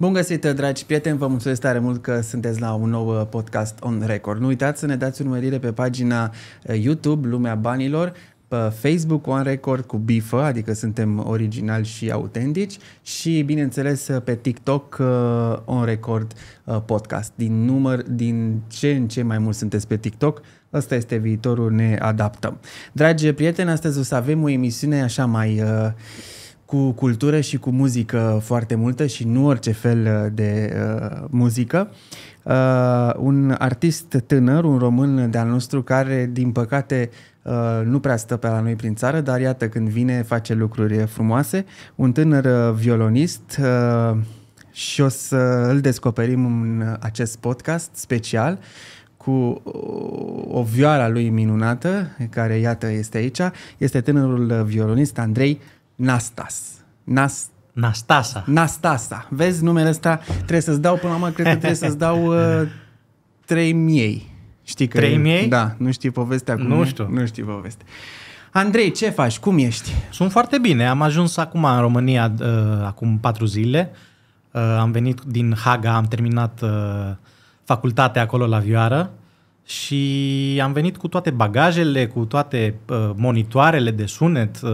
Bun găsit, dragi prieteni! Vă mulțumesc tare mult că sunteți la un nou uh, podcast on record. Nu uitați să ne dați urmărire pe pagina uh, YouTube Lumea Banilor, pe Facebook On Record cu bifă, adică suntem originali și autentici și bineînțeles uh, pe TikTok On Record Podcast. Din număr, din ce în ce mai mult sunteți pe TikTok, Ăsta este viitorul, ne adaptăm. Dragi prieteni, astăzi o să avem o emisiune așa mai... Uh, cu cultură și cu muzică foarte multă și nu orice fel uh, de uh, muzică. Uh, un artist tânăr, un român de-al nostru, care, din păcate, uh, nu prea stă pe la noi prin țară, dar iată, când vine, face lucruri frumoase. Un tânăr uh, violonist uh, și o să îl descoperim în acest podcast special cu uh, o vioară lui minunată, care iată este aici, este tânărul violonist Andrei Nastas. Nas... Nastasa. Nastasa. Vezi, numele ăsta trebuie să-ți dau, până la mă, cred că trebuie să-ți dau uh, miei. Știi că Trei E, da, nu știi povestea cum Nu e? Nu știi povestea. Andrei, ce faci? Cum ești? Sunt foarte bine. Am ajuns acum în România, uh, acum patru zile. Uh, am venit din Haga, am terminat uh, facultatea acolo la Vioară. Uh, și am venit cu toate bagajele, cu toate uh, monitoarele de sunet, uh,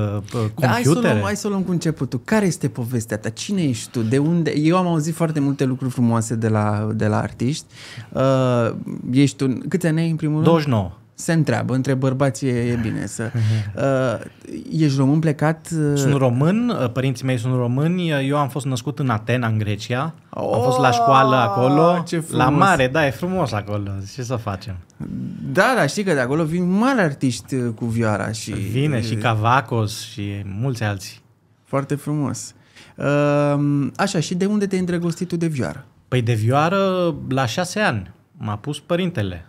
computere. Uh, da, hai, să luăm, luăm cu începutul. Care este povestea ta? Cine ești tu? De unde? Eu am auzit foarte multe lucruri frumoase de la, de la artiști. Uh, ești un... Câți ani ai în primul 29. rând? 29 se întreabă, între bărbați e, bine să... Uh, ești român plecat? Uh... Sunt român, uh, părinții mei sunt români, uh, eu am fost născut în Atena, în Grecia, oh, am fost la școală oh, acolo, ce la mare, da, e frumos acolo, ce să facem? Da, dar știi că de acolo vin mari artiști uh, cu vioara și... Vine și Cavacos și mulți alții. Foarte frumos. Uh, așa, și de unde te-ai îndrăgostit tu de vioară? Păi de vioară la șase ani. M-a pus părintele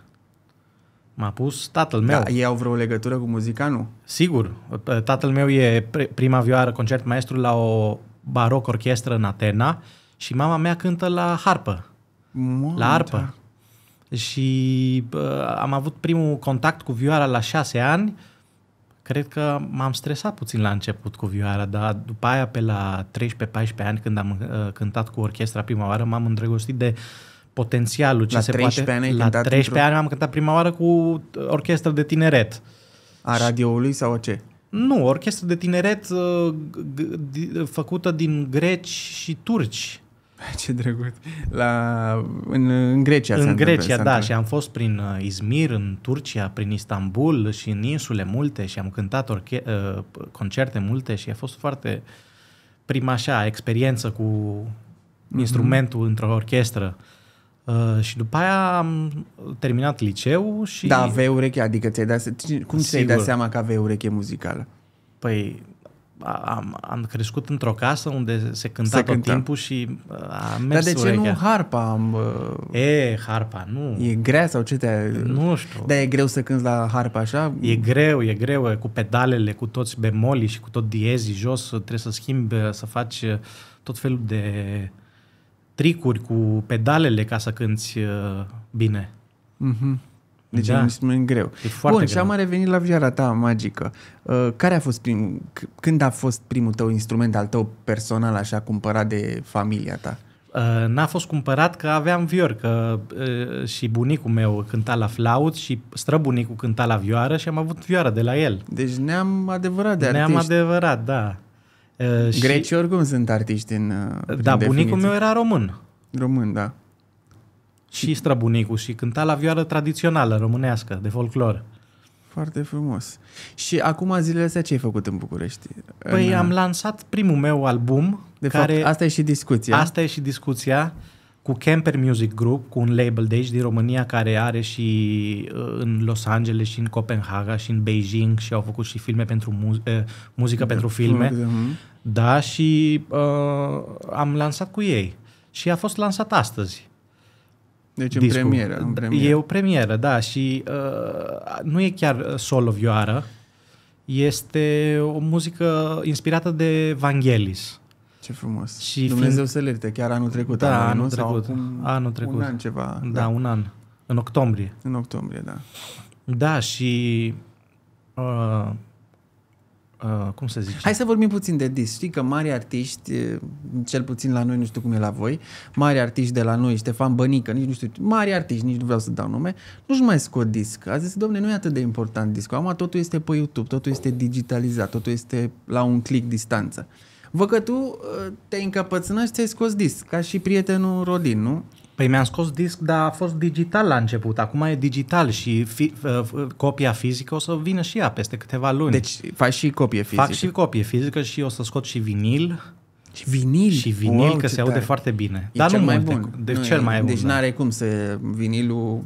M-a pus tatăl meu. Da, ei au vreo legătură cu muzica, nu? Sigur. Tatăl meu e prima vioară concert maestru la o baroc orchestră în Atena și mama mea cântă la harpă. Manta. La harpă. Da. Și uh, am avut primul contact cu vioara la șase ani. Cred că m-am stresat puțin la început cu vioara, dar după aia, pe la 13-14 ani, când am uh, cântat cu orchestra prima oară, m-am îndrăgostit de uh, potențialul ce la se 13 poate... Ani la 13 într-o... ani am cântat prima oară cu orchestră de tineret. A radioului sau ce? Nu, orchestră de tineret uh, făcută din greci și turci. Ce drăguț. La, în, în Grecia În Grecia, da. Și am fost prin uh, Izmir, în Turcia, prin Istanbul și în insule multe și am cântat orche- uh, concerte multe și a fost foarte prima așa experiență cu mhm. instrumentul mm-hmm. într-o orchestră. Uh, și după aia am terminat liceu și... Da, aveai ureche, adică ți-ai dat, cum ți-ai dat seama că aveai ureche muzicală? Păi am, am crescut într-o casă unde se cânta se tot cânta. timpul și uh, a mers Dar de ce urechea. nu harpa? Am, uh, e, harpa, nu. E grea sau ce te Nu știu. Dar e greu să cânti la harpa așa? E greu, e greu, e cu pedalele, cu toți bemolii și cu tot diezii jos, trebuie să schimbi, să faci tot felul de... Uh, tricuri cu pedalele ca să cânti uh, bine. Mm-hmm. Deci da. e un greu. E foarte Bun, greu. și am revenit la viața ta magică. Uh, care a fost prim, când a fost primul tău instrument al tău personal, așa, cumpărat de familia ta? Uh, n-a fost cumpărat că aveam vior, că uh, și bunicul meu cânta la flaut și străbunicul cânta la vioară și am avut vioară de la el. Deci ne-am adevărat de am artiști. Ne-am adevărat, da. Uh, și... oricum sunt artiști în uh, Da, bunicul definiție. meu era român. Român, da. Și străbunicul și cânta la vioară tradițională românească, de folclor. Foarte frumos. Și acum zilele astea ce ai făcut în București? Păi în... am uh, lansat primul meu album. De care... fapt, asta e și discuția. Asta e și discuția cu Camper Music Group, cu un label de aici din România care are și uh, în Los Angeles și în Copenhaga și în Beijing și au făcut și filme pentru mu- uh, muzică da, pentru filme. Mm-hmm. Da, și uh, am lansat cu ei. Și a fost lansat astăzi. Deci în discul. premieră, în premieră. E o premieră, da, și uh, nu e chiar uh, solo vioară. Este o muzică inspirată de Vangelis. Ce frumos. Și Dumnezeu fiind... să lerte, chiar anul trecut. Da, anul, anul trecut. Sau acum anul trecut. Un an ceva. Da, da, un an. În octombrie. În octombrie, da. Da, și... Uh, Uh, cum să zic? Hai să vorbim puțin de dis. Știi că mari artiști, cel puțin la noi, nu știu cum e la voi, mari artiști de la noi, Ștefan Bănică, nici nu știu, mari artiști, nici nu vreau să dau nume, nu-și mai scot disc. A zis, domne, nu e atât de important discul. Acum totul este pe YouTube, totul este digitalizat, totul este la un click distanță. Uh, Vă că tu ă, te și ți-ai scos disc, ca și prietenul Rodin, nu? Păi mi-am scos disc, dar a fost digital la început. Acum e digital și fi, ă, ă, copia fizică o să vină și ea peste câteva luni. Deci faci și copie fizică. Fac și copie fizică și o să scot și vinil. Și vinil? Și vinil, wow, că se tare. aude foarte bine. E dar cel nu mai bun. bun. De nu, cel mai deci bun. Deci da. n-are cum să... Vinilul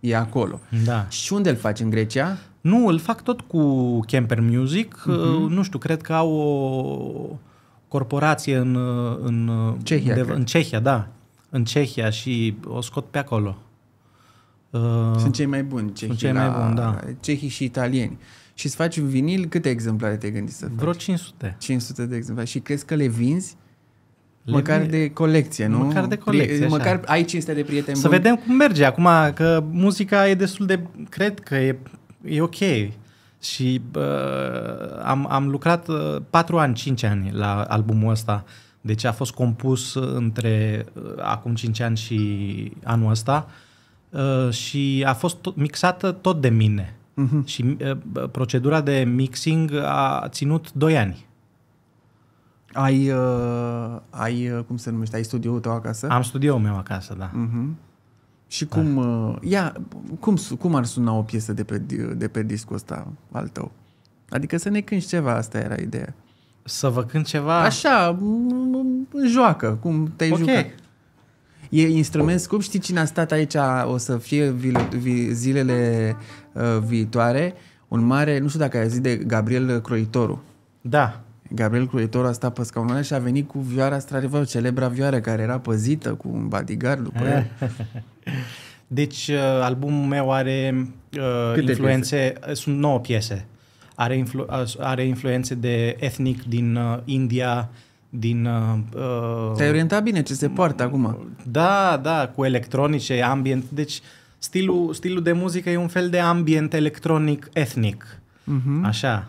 e acolo. Da. Și unde îl faci? În Grecia? Nu, îl fac tot cu Camper Music. Uh-huh. Nu știu, cred că au o corporație în, în Cehia, undeva, în Cehia, da. În Cehia și o scot pe acolo. Uh, sunt cei mai buni cehii. Sunt cei mai buni, da. Cehii și italieni. Și să faci un vinil, câte exemplare te gândi să faci? Vreo 500. 500 de exemplare. Și crezi că le vinzi? Le măcar vin... de colecție, nu? Măcar de colecție, Pri... Măcar ai 500 de prieteni Să buni. vedem cum merge. Acum că muzica e destul de... Cred că e, e ok. Și uh, am, am lucrat ă, uh, 4 ani, 5 ani la albumul ăsta. Deci a fost compus între uh, acum 5 ani și anul ăsta uh, și a fost to- mixată tot de mine. Uh-huh. Și uh, procedura de mixing a ținut 2 ani. Ai, uh, ai, cum se numește, ai studioul tău acasă? Am studioul meu acasă, da. Uh-huh. Și cum, da. Uh, ia, cum, cum ar suna o piesă de pe, de pe discul ăsta al tău? Adică să ne cânti ceva, asta era ideea. Să vă cânt ceva? Așa, joacă, cum te-ai okay. jucat. E instrument scump, știi cine a stat aici, o să fie vi, vi, zilele uh, viitoare, un mare, nu știu dacă ai zis de Gabriel Croitoru. Da. Gabriel Cruitor a stat pe scaunul și a venit cu vioara Stradivari, celebra vioară care era păzită cu un bodyguard după el. Deci uh, albumul meu are uh, influențe, piese? Uh, sunt nouă piese. Are, influ, uh, are influențe de etnic din uh, India, din... Uh, Te-ai orientat bine ce se poartă acum. Da, da, cu electronice, ambient. Deci stilul, stilul de muzică e un fel de ambient electronic etnic. Uh-huh. Mhm. Așa.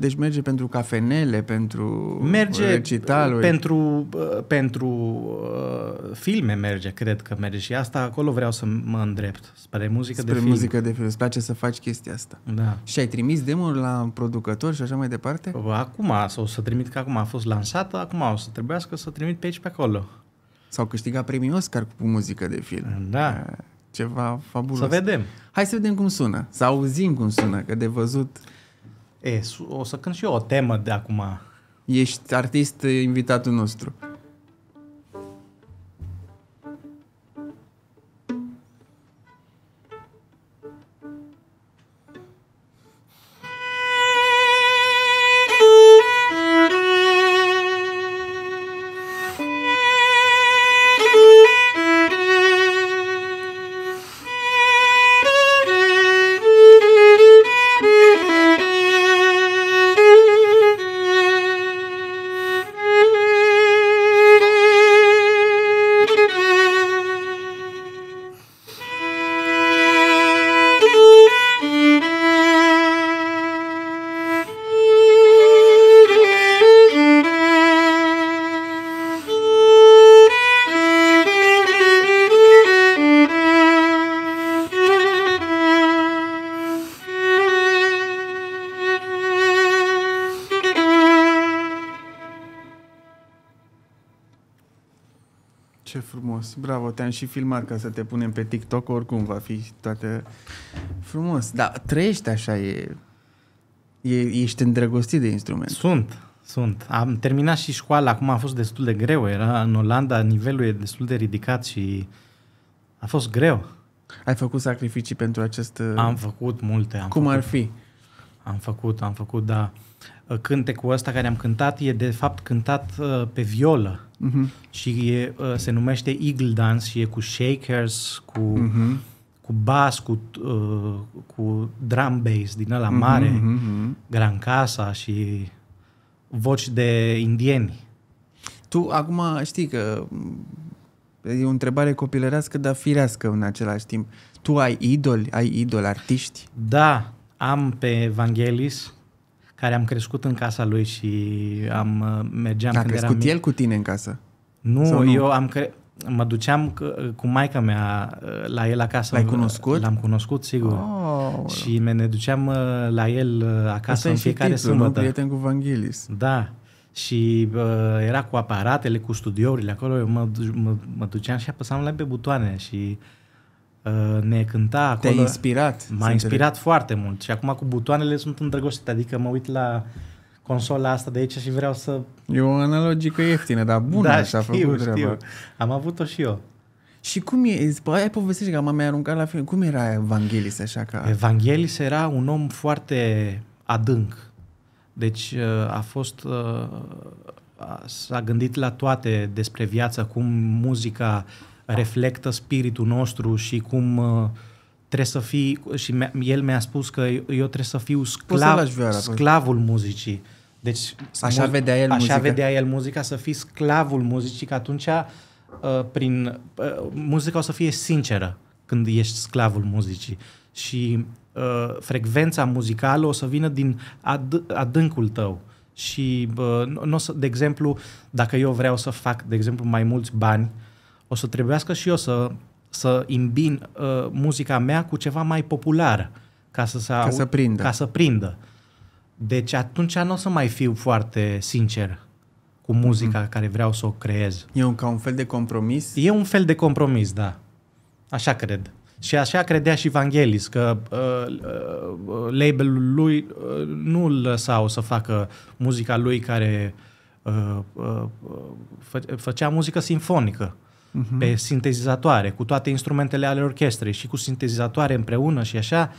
Deci merge pentru cafenele, pentru merge recitaluri. Pentru, pentru filme merge, cred că merge și asta acolo vreau să mă îndrept, spre muzică spre de film. muzică de film, îți place să faci chestia asta. Da. Și ai trimis demo la producător și așa mai departe? Acum, sau să trimit că acum a fost lansată, acum o să trebuiască să trimit pe aici pe acolo. S-au câștigat premiul Oscar cu muzică de film. Da. Ceva fabulos. Să vedem. Hai să vedem cum sună, să auzim cum sună, că de văzut... E, o să cânt și eu o temă de acum. Ești artist invitatul nostru. frumos, bravo, te-am și filmat ca să te punem pe TikTok, oricum va fi toate frumos. Da, trăiești așa, e, e, ești îndrăgostit de instrument. Sunt, sunt. Am terminat și școala, acum a fost destul de greu, era în Olanda, nivelul e destul de ridicat și a fost greu. Ai făcut sacrificii pentru acest... Am făcut multe. Am Cum făcut, ar fi? Am făcut, am făcut, da. Uh, cântecul ăsta care am cântat e de fapt cântat uh, pe violă uh-huh. și e, uh, se numește Eagle Dance și e cu shakers, cu, uh-huh. cu bas, cu, uh, cu drum bass din ăla mhm, mare, uh-huh, uh-huh. Gran Casa și voci de indieni. Tu acum știi că e o întrebare copilărească, dar firească în același timp. Tu ai idoli, ai idol artiști? Da, am pe Vangelis, care am crescut în casa lui și am uh, mergeam A când crescut eram mic. el cu tine în casă? Nu, nu? eu am cre- mă duceam uh, cu maica mea uh, la el acasă. L-ai cunoscut? L-am cunoscut, sigur. Oh. Și ne duceam la el acasă Asta în fiecare titlul, sâmbătă. Nu? prieten cu Vanghelis. Da. Și uh, era cu aparatele, cu studiourile acolo. Eu mă, mă, mă duceam și apăsam la pe butoane și uh, Uh, ne cânta acolo. Te-a inspirat. M-a inspirat înțeleg. foarte mult și acum cu butoanele sunt îndrăgostit, adică mă uit la consola asta de aici și vreau să... E o analogică ieftină, dar bună da, și-a făcut Treaba. Am avut-o și eu. Și cum e, păi, ai povestit că m-am aruncat la film, cum era Evanghelis așa ca... Evanghelis era un om foarte adânc, deci uh, a fost, uh, s-a gândit la toate despre viață, cum muzica, da. reflectă spiritul nostru și cum uh, trebuie să fii, și el mi-a spus că eu trebuie să fiu sclav, vioara, sclavul muzicii. Deci, așa, mu- vedea el așa muzica. vedea el muzica, să fii sclavul muzicii, că atunci uh, prin, uh, muzica o să fie sinceră când ești sclavul muzicii. Și uh, frecvența muzicală o să vină din ad- adâncul tău. Și, uh, n-o să, de exemplu, dacă eu vreau să fac, de exemplu, mai mulți bani, uh, o să trebuiască și eu să, să imbin uh, muzica mea cu ceva mai popular ca să, ca aud, să prindă. Ca să prindă. Deci atunci nu o să mai fiu foarte sincer cu muzica mm. care vreau să o creez. E un, ca un fel de compromis? E un fel de compromis, da. Așa cred. Și așa credea și Vangelis, că uh, uh, labelul lui uh, nu îl lăsau să facă muzica lui care uh, uh, uh fă, făcea muzică sinfonică. Uh, pe sintezizatoare, cu toate instrumentele ale orchestrei și cu sintezizatoare împreună și așa.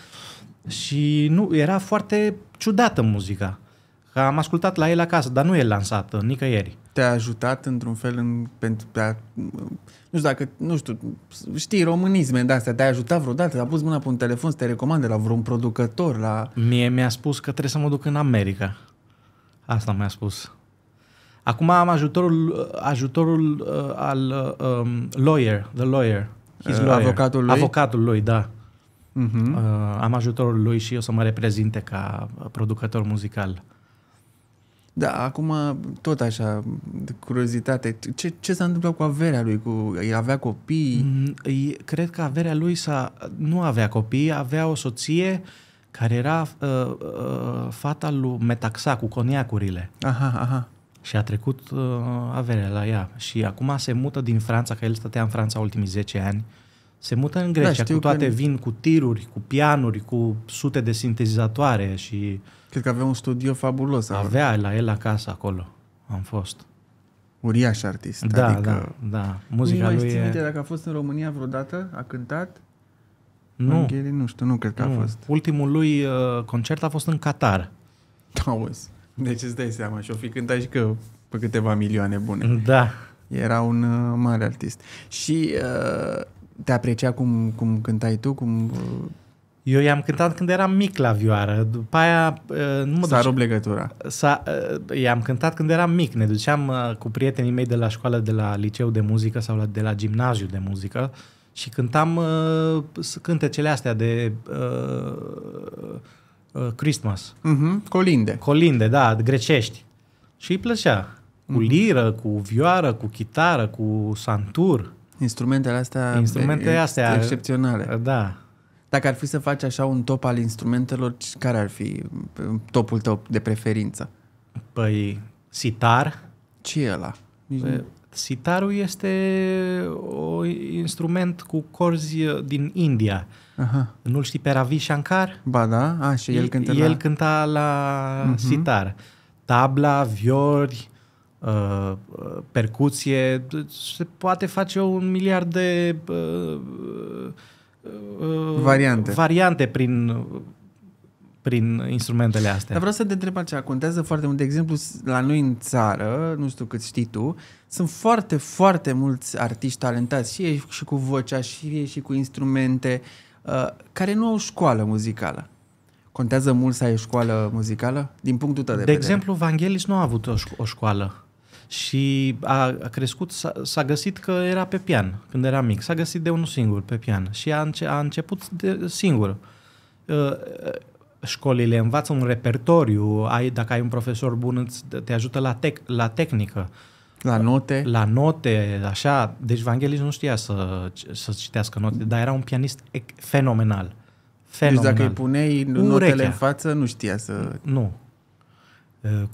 Și nu, era foarte ciudată muzica. Că am ascultat la el acasă, dar nu e lansată nicăieri. Te-a ajutat într-un fel în, pentru a, nu știu dacă, nu știu, știi românisme de astea, te-a ajutat vreodată? Te-a pus mâna pe un telefon să te recomande la vreun producător? La... Mie mi-a spus că trebuie să mă duc în America. Asta mi-a spus. Acum am ajutorul, ajutorul uh, al um, lawyer, the lawyer. His uh, lawyer. Avocatul lui? Avocatul lui, da. Uh-huh. Uh, am ajutorul lui și o să mă reprezinte ca producător muzical. Da, acum tot așa, curiozitate. Ce, ce s-a întâmplat cu averea lui? Cu, avea copii? Mm, cred că averea lui s-a, nu avea copii, avea o soție care era uh, uh, fata lui Metaxa cu coniacurile. Aha, aha și a trecut uh, averea la ea. Și acum se mută din Franța, că el stătea în Franța ultimii 10 ani, se mută în Grecia, da, cu toate că... vin cu tiruri, cu pianuri, cu sute de sintetizatoare și... Cred că avea un studio fabulos. Avea la el acasă acolo. Am fost. Uriaș artist. Da, adică... da, da. Muzica nu lui e... dacă a fost în România vreodată, a cântat? Nu. Îngheri, nu știu, nu cred că nu. a fost. Ultimul lui uh, concert a fost în Qatar. Auzi. Deci îți dai seama și o fi cântat și că pe câteva milioane bune. Da. Era un uh, mare artist. Și uh, te aprecia cum, cum cântai tu? Cum... Uh... Eu i-am cântat când eram mic la vioară. După aia... Uh, nu mă S-a rupt legătura. S-a, uh, i-am cântat când eram mic. Ne duceam uh, cu prietenii mei de la școală, de la liceu de muzică sau la, de la gimnaziu de muzică și cântam uh, cântecele astea de... Uh, Uh, Christmas. Mm-hmm. Colinde. Colinde, da, grecești. Și îi plăcea. Cu mhm. liră, cu vioară, cu chitară, cu santur. Instrumentele astea, Instrumentele astea excepționale. Uh, da. Dacă ar fi să faci așa un top al instrumentelor, care ar fi uh, topul tău de preferință? Păi, sitar. Ce e ăla? Eh, sitarul este un instrument cu corzi eh, din India. Aha. Nu-l știi pe Ravi Shankar? Ba da, A, și el cânta la... El cânta la uh-huh. sitar. Tabla, viori, uh, percuție, se poate face un miliard de uh, uh, variante. variante prin prin instrumentele astea. Dar vreau să te întreb altceva. Contează foarte mult. De exemplu, la noi în țară, nu știu cât știi tu, sunt foarte, foarte mulți artiști talentați și ei și cu vocea, și ei și cu instrumente, uh, care nu au școală muzicală. Contează mult să ai școală muzicală? Din punctul tău de, de vedere. De exemplu, Vangelis nu a avut o, șco- o școală și a, a crescut, s-a, s-a găsit că era pe pian când era mic, s-a găsit de unul singur pe pian și a, înce- a început de, singur. Uh, școlile învață un repertoriu, ai, dacă ai un profesor bun, îți, te ajută la, tec, la tehnică. La note? La note, așa. Deci Vanghelis nu știa să, să citească note, dar era un pianist fenomenal. fenomenal. Deci dacă îi puneai cu notele urechea. în față, nu știa să... Nu.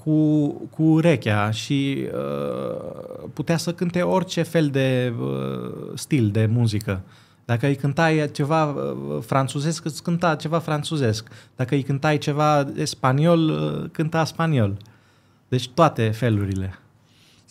Cu, cu urechea și uh, putea să cânte orice fel de uh, stil de muzică. Uh, dacă îi cântai ceva uh, franțuzesc, îți cânta ceva franțuzesc. Dacă îi cântai ceva spaniol, uh, cânta spaniol. Deci toate felurile.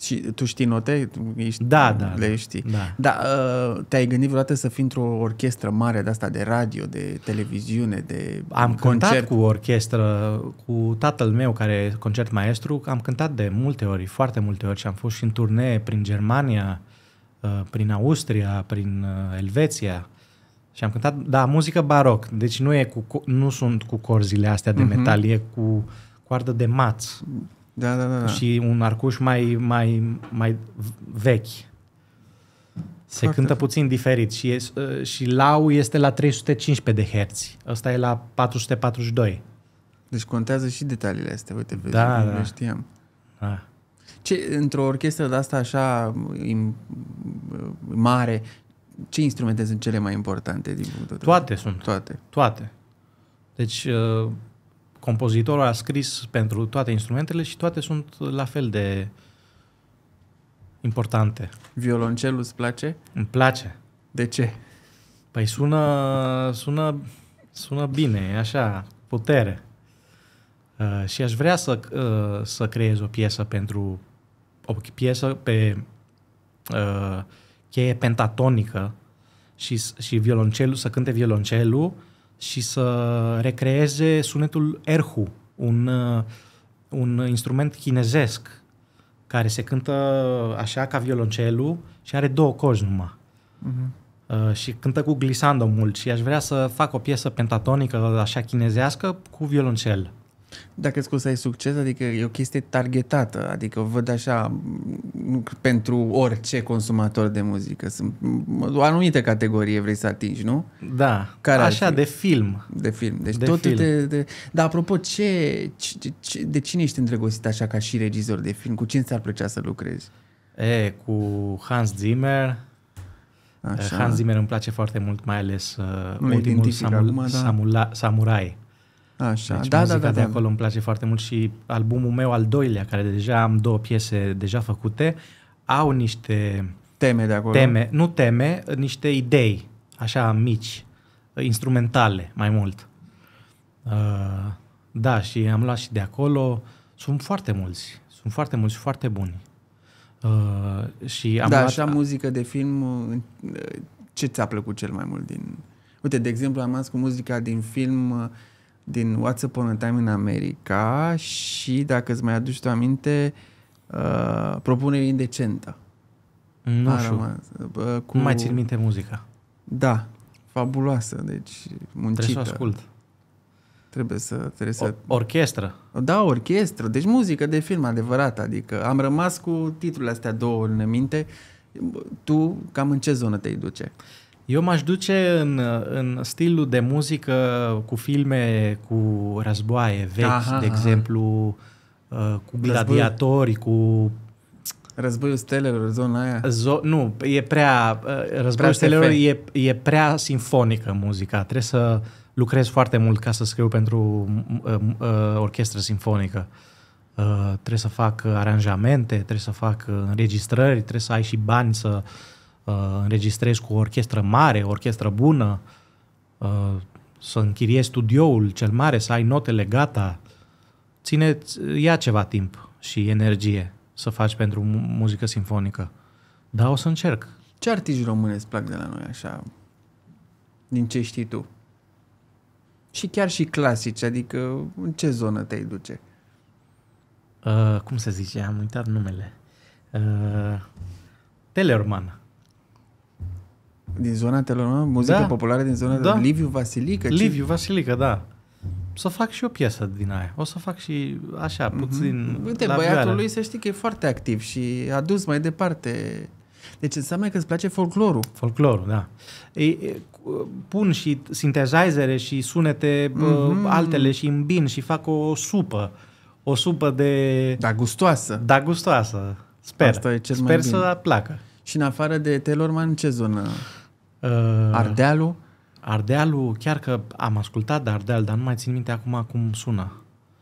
Și tu știi note? Ești, da, da. Le da, știi. Da. da. Uh, te-ai gândit vreodată să fii într-o orchestră mare de asta, de radio, de televiziune, de Am concert? cântat cu orchestră, cu tatăl meu care e concert maestru, am cântat de multe ori, foarte multe ori și am fost și în turnee prin Germania, uh, Uh, prin Austria, prin uh, Elveția. Și am cântat, da, muzică baroc. Deci nu, e cu, nu sunt cu corzile astea de uh-huh. metal, e cu coardă de maț. Da, da, da, da. Și un arcuș mai, mai, mai vechi. Se Foarte. cântă puțin diferit și, e, uh, și lau este la 315 de herți. Ăsta e la 442. Deci contează și detaliile astea, uite, vezi, da, nu da. știam. Da. Ce, într-o orchestră de asta așa mare, ce instrumente sunt cele mai importante din punctul Toate sunt. Toate. Toate. Deci, uh, compozitorul a scris pentru toate instrumentele și toate sunt la fel de importante. Violoncelul îți place? Îmi place. De ce? Păi sună, sună, sună bine, așa, putere. Uh, și aș vrea să, uh, să creez o piesă pentru o piesă pe, uh, cheie pentatonică și, și violoncelul, să cânte violoncelul și să recreeze sunetul erhu, un, uh, un instrument chinezesc care se cântă așa ca violoncelul și are două cozi numai. Uh-huh. Uh, și cântă cu glisando mult și aș vrea să fac o piesă pentatonică așa chinezească cu violoncel. Dacă crezi că o să ai succes? Adică e o chestie targetată, adică o văd așa pentru orice consumator de muzică. Sunt o anumită categorie vrei să atingi, nu? Da, Care așa, de film. De film. Deci de totul film. De, de... Dar apropo, ce, ce, ce, de cine ești îndrăgostit așa ca și regizor de film? Cu cine ți-ar plăcea să lucrezi? E, cu Hans Zimmer, Așa. Hans Zimmer îmi place foarte mult, mai ales uh, ultimul Samu- acum, da. Samula- Samurai. Așa, deci, da, da, da, da. acolo îmi place foarte mult și albumul meu al doilea, care deja am două piese deja făcute, au niște teme de acolo. Teme, nu teme, niște idei, așa mici, instrumentale mai mult. Uh, da, și am luat și de acolo. Sunt foarte mulți, sunt foarte mulți, foarte buni. Uh, și am da, luat... așa muzică de film, uh, ce ți-a plăcut cel mai mult din... Uite, de exemplu, am luat cu muzica din film uh, din What's on a Time în America și, dacă îți mai aduci tu aminte, uh, propunere indecentă. Nu știu. Rămas, uh, cu... mai țin minte muzica. Da, fabuloasă, deci muncită. Trebuie să ascult. Trebuie să... Trebuie să... O, orchestră. Da, orchestră, deci muzică de film adevărat, adică am rămas cu titlurile astea două în minte. Tu cam în ce zonă te duce? Uh, eu m-aș duce în, în stilul de muzică cu filme cu războaie vechi, aha, de exemplu, aha. Uh, cu gladiatori, cu... Războiul stelelor, zona aia? Zo- nu, e prea... Uh, războiul prea stelelor e, e prea sinfonică muzica. Trebuie să lucrez foarte mult ca să scriu pentru uh, uh, orchestră sinfonică. Uh, trebuie să fac aranjamente, trebuie să fac înregistrări, trebuie să ai și bani să... Uh, uh, înregistrezi cu o orchestră mare, o orchestră bună, uh, să închiriezi studioul cel mare, să ai notele gata, ține, ia ceva timp și energie să faci pentru muzică sinfonică. Da, o să încerc. Ce artiști române îți plac de la noi așa? Din ce știi tu? Și chiar și clasici, adică în ce zonă te duce? Uh, cum se zice? Am uitat numele. Uh, Teleorman. Din zona telor, muzică da. populară din zona da. Liviu Vasilică. Liviu ce? Vasilică, da. Să fac și o piesă din aia. O să fac și așa, mhm. puțin mm-hmm. Uite, la băiatul viare. lui să știi că e foarte activ și a dus mai departe. Deci înseamnă că îți place folclorul. Folclorul, da. E, e, pun și sintezizere și sunete mm-hmm. altele și îmbin și fac o supă. O supă de... Da, gustoasă. Da, gustoasă. Sper. Asta e cel Sper mai bine. să placă. Și în afară de Telorman, ce zonă? Uh, Ardealul? Ardealul, chiar că am ascultat de Ardeal, dar nu mai țin minte acum cum sună.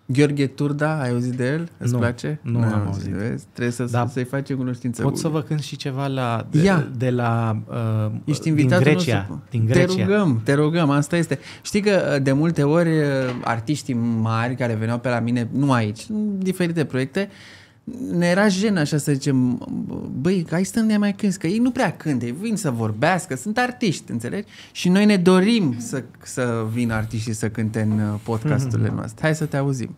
Gheorghe Turda, ai auzit de el? Îți nu, place? Nu, nu am, am auzit. Vezi? Trebuie să, da, să-i faci cunoștință. Pot să vă cânt și ceva la, de, Ia. de la uh, Ești invitat din Grecia. Nostru. Din Grecia. Te rugăm, te rugăm, asta este. Știi că uh, de multe ori uh, artiștii mari care veneau pe la mine, nu aici, în diferite proiecte, uh, ne era jenă așa să zicem, băi, hai să ne mai cânti, că ei nu prea cânte, ei vin să vorbească, sunt artiști, înțelegi? Și noi ne dorim să, să vină artiștii să cânte în uh, podcasturile mhm. noastre. Hai să te auzim.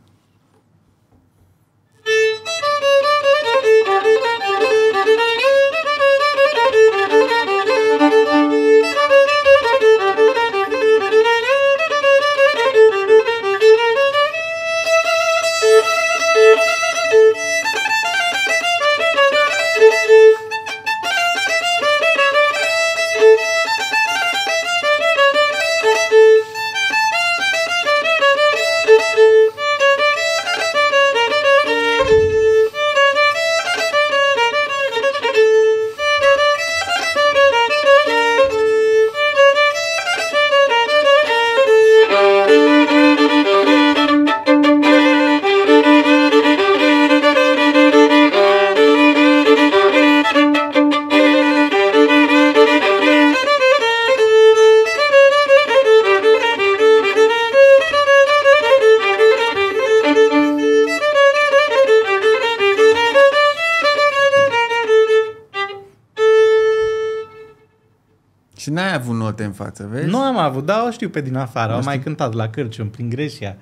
note în față, vezi? Nu am avut, dar o știu pe din afară. Am mai cântat la Cârcium, prin Grecia.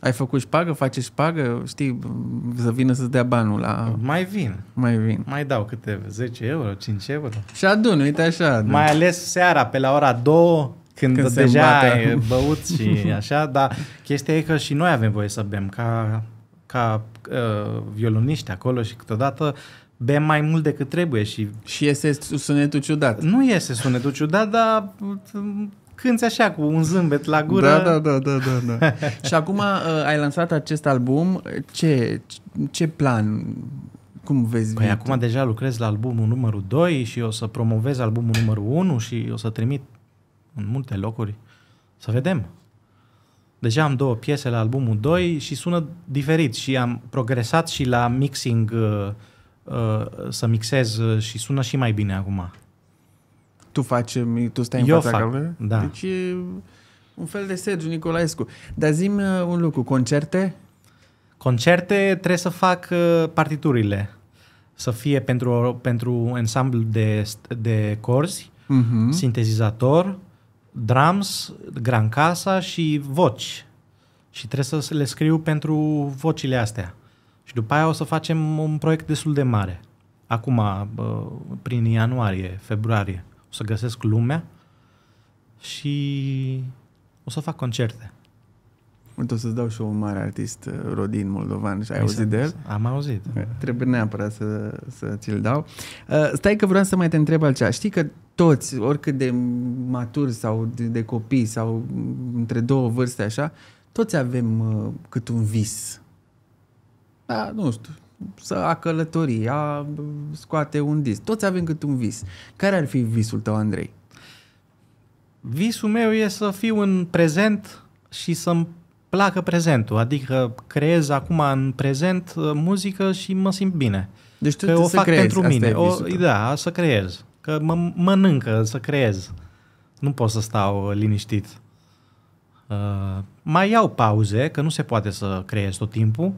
Ai făcut șpagă? Faci șpagă? Știi, să vină să-ți dea banul la... Mai vin. Mai vin. Mai dau câte 10 euro, 5 euro. Și adun, uite așa. Adun. Deci- mai ales seara, pe la ora 2, când, când deja ai băut și așa, dar chestia e că și noi avem voie să bem, ca, ca uh, violoniști acolo și câteodată bem mai mult decât trebuie și... Și este sunetul ciudat. Nu este sunetul ciudat, dar mm, cânti așa cu un zâmbet la gură. Da, da, da, da, da. da. și acum uh, ai lansat acest album, ce, ce plan cum vezi? Păi acum tu? deja lucrez la albumul numărul 2 și o să promovez albumul numărul 1 și o să trimit în multe locuri. Să vedem. Deja am două piese la albumul 2 și sună diferit și am progresat și la mixing uh, Uh, să mixez uh, și sună și mai bine acum. Tu faci, uh, tu stai Eu în fața fac, camerei? Da. Deci e un fel de Sergiu Nicolaescu. Dar zim un lucru, concerte? Concerte trebuie să fac partiturile. Să fie pentru, pentru ensemble de, de corzi, uh-huh. Mhm. sintezizator, drums, gran casa și voci. Și trebuie să le scriu pentru vocile astea. Și după aia o să facem un proiect destul de mare. Acum, prin ianuarie, februarie, o să găsesc lumea și o să fac concerte. Uite, o să-ți dau și un mare artist uh, rodin moldovan și ai Mi exact. auzit de el? Am auzit. Eh, trebuie neapărat să, să ți-l dau. Eh, stai că vreau să mai te întreb altceva. Știi că toți, oricât de maturi sau de, de copii sau între două vârste așa, toți avem uh, cât un vis a, da, nu știu, să a călători, a scoate un disc. Toți avem cât un vis. Care ar fi visul tău, Andrei? Visul meu e să fiu în prezent și să-mi placă prezentul, adică creez acum în prezent uh, muzică și mă simt bine. Deci tu că o fac creezi, pentru mine. O, da, să creez. Că mă mănâncă să creez. Nu pot să stau uh, liniștit. Uh, mai iau pauze, că nu se poate să creez tot timpul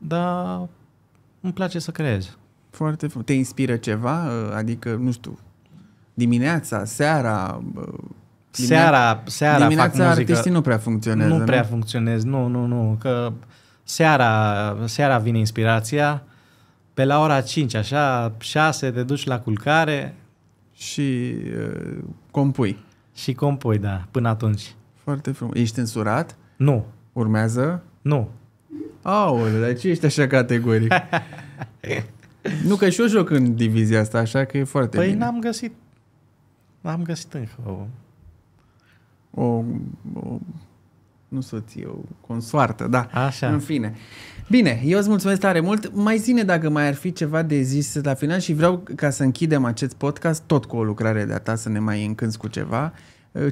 dar îmi place să creez. Foarte frumos. Te inspiră ceva? Uh, adică, nu știu, dimineața, seara... Uh, seara, seara dimineața fac muzică. nu prea funcționează. Nu prea funcționez, nu, nu, nu. Că seara, seara vine inspirația, pe la ora 5, așa, 6, te duci la culcare. Și uh, compui. Și compui, da, până atunci. Foarte frumos. Ești însurat? Nu. Urmează? Nu. Aole, dar ce ești așa categoric? nu, că și eu joc în divizia asta, așa că e foarte Păi bine. n-am găsit, n-am găsit încă o... O, o nu soție, o consoartă, da. Așa. În fine. Bine, eu îți mulțumesc tare mult. Mai zine dacă mai ar fi ceva de zis la final și vreau ca să închidem acest podcast tot cu o lucrare de-a ta, să ne mai încânți cu ceva.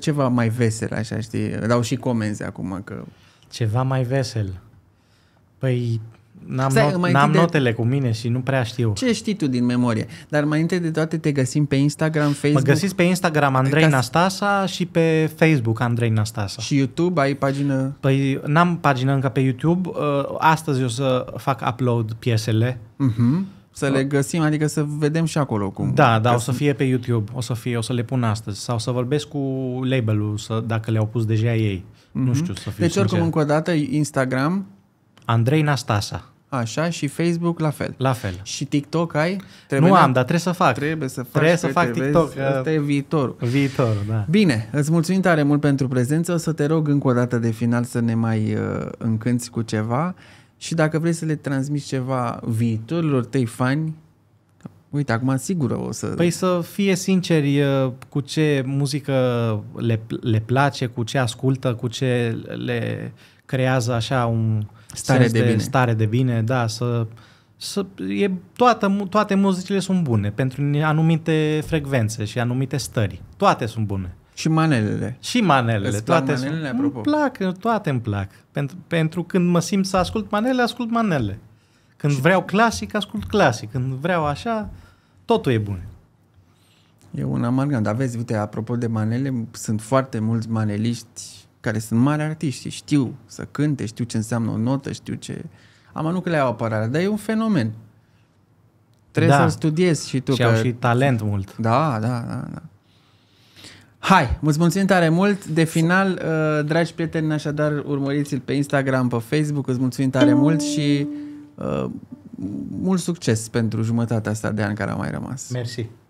Ceva mai vesel, așa, știi? Dau și comenzi acum că... Ceva mai vesel. Păi N-am, Stai, not, n-am de... notele cu mine și nu prea știu. Ce știi tu din memorie? Dar mai întâi de toate te găsim pe Instagram, Facebook. Mă găsiți pe Instagram Andrei Ca... Nastasa și pe Facebook Andrei Nastasa. Și YouTube? Ai pagină? Păi n-am pagină încă pe YouTube. Uh, astăzi o să fac upload piesele. Uh-huh. Să le uh. găsim, adică să vedem și acolo cum. Da, da, o să fie pe YouTube, o să fie, o să le pun astăzi sau să vorbesc cu labelul, să, dacă le-au pus deja ei. Mm-hmm. Nu mhm. știu să fiu Deci sincer. oricum încă o dată Instagram, Andrei Nastasa. Așa, și Facebook la fel. La fel. Și TikTok ai? Trebuie nu am, dar trebuie să fac. Trebuie să fac, trebuie să fac TikTok. Vezi, asta e viitorul. Viitorul, da. Bine, îți mulțumim tare mult pentru prezență. O să te rog încă o dată de final să ne mai uh, încânți cu ceva și dacă vrei să le transmiți ceva viitorilor tăi fani, Uite, acum sigur o să... Păi să fie sinceri uh, cu ce muzică le, le place, cu ce ascultă, cu ce le creează așa un, Stare de, de bine. Stare de bine, da, să... să e, toată, toate muzicile sunt bune pentru anumite frecvențe și anumite stări. Toate sunt bune. Și manelele. Și manelele. Îți toate plac manelele, sunt, apropo? Îmi plac, toate îmi plac. Pentru, pentru când mă simt să ascult manele, ascult manele. Când și... vreau clasic, ascult clasic. Când vreau așa, totul e bun. E un amargant. Dar vezi, uite, apropo de manele, sunt foarte mulți maneliști care sunt mari artiști, știu să cânte, știu ce înseamnă o notă, știu ce... Am nu că le au apărare, dar e un fenomen. Trebuie da. să-l studiezi și tu. Și că... au și talent mult. Da, da, da, da. Hai, îți mulțumim tare mult. De final, uh, dragi prieteni, așadar urmăriți-l pe Instagram, pe Facebook, îți mulțumim tare mult și uh, mult succes pentru jumătatea asta de an care a mai rămas. Mersi.